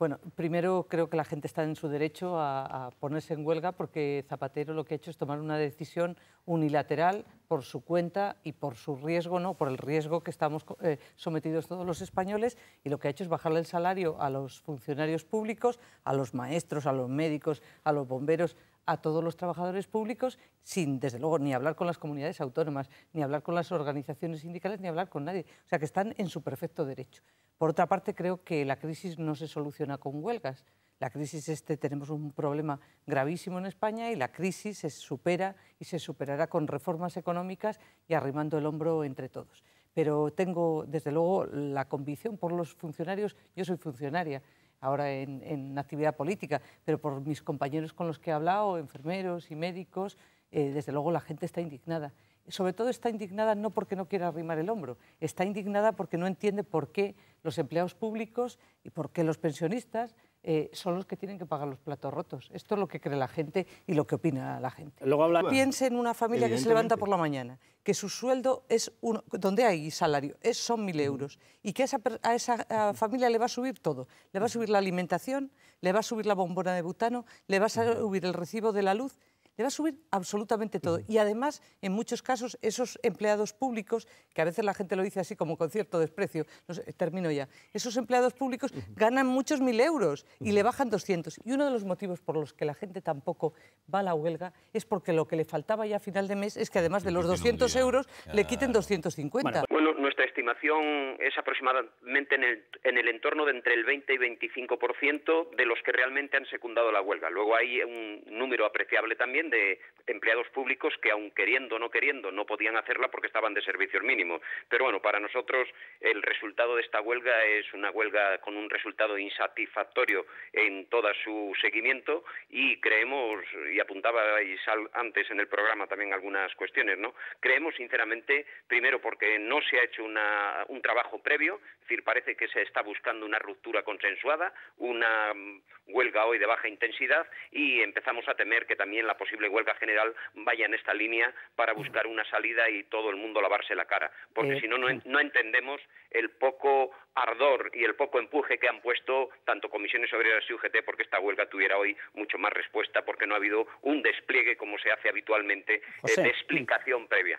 Bueno, primero creo que la gente está en su derecho a, ponerse en huelga porque Zapatero lo que ha hecho es tomar una decisión unilateral por su cuenta y por su riesgo, no, por el riesgo que estamos eh, sometidos todos los españoles y lo que ha hecho es bajarle el salario a los funcionarios públicos, a los maestros, a los médicos, a los bomberos, a todos los trabajadores públicos sin, desde luego, ni hablar con las comunidades autónomas, ni hablar con las organizaciones sindicales, ni hablar con nadie. O sea, que están en su perfecto derecho. Por otra parte, creo que la crisis no se soluciona con huelgas. La crisis este tenemos un problema gravísimo en España y la crisis se supera y se superará con reformas económicas y arrimando el hombro entre todos. Pero tengo, desde luego, la convicción por los funcionarios, yo soy funcionaria ahora en, actividad política, pero por mis compañeros con los que he hablado, enfermeros y médicos, eh, desde luego la gente está indignada sobre todo está indignada no porque no quiera arrimar el hombro, está indignada porque no entiende por qué los empleados públicos y por qué los pensionistas eh, son los que tienen que pagar los platos rotos. Esto es lo que cree la gente y lo que opina la gente. Luego Piense en una familia que se levanta por la mañana, que su sueldo es uno, donde hay salario, es, son mil euros, y que a esa, familia le va a subir todo. Le va a subir la alimentación, le va a subir la bombona de butano, le va a subir el recibo de la luz va a subir absolutamente todo. Y además, en muchos casos, esos empleados públicos, que a veces la gente lo dice así como con cierto desprecio, no sé, termino ya, esos empleados públicos ganan muchos mil euros y le bajan 200. Y uno de los motivos por los que la gente tampoco va a la huelga es porque lo que le faltaba ya a final de mes es que además de los 200 euros le quiten 250. Bueno, nuestra estimación es aproximadamente en el, en el entorno de entre el 20 y 25% de los que realmente han secundado la huelga. Luego hay un número apreciable también de empleados públicos que, aun queriendo o no queriendo, no podían hacerla porque estaban de servicios mínimo Pero bueno, para nosotros el resultado de esta huelga es una huelga con un resultado insatisfactorio en todo su seguimiento y creemos, y apuntabais antes en el programa también algunas cuestiones, ¿no? Creemos sinceramente, primero porque no se ha hecho una, un trabajo previo, es decir, parece que se está buscando una ruptura consensuada, una mm, huelga hoy de baja intensidad y empezamos a temer que también la posible huelga general vaya en esta línea para buscar una salida y todo el mundo lavarse la cara, porque eh, si no, no entendemos el poco ardor y el poco empuje que han puesto tanto comisiones obreras y UGT porque esta huelga tuviera hoy mucho más respuesta, porque no ha habido un despliegue como se hace habitualmente eh, de explicación previa.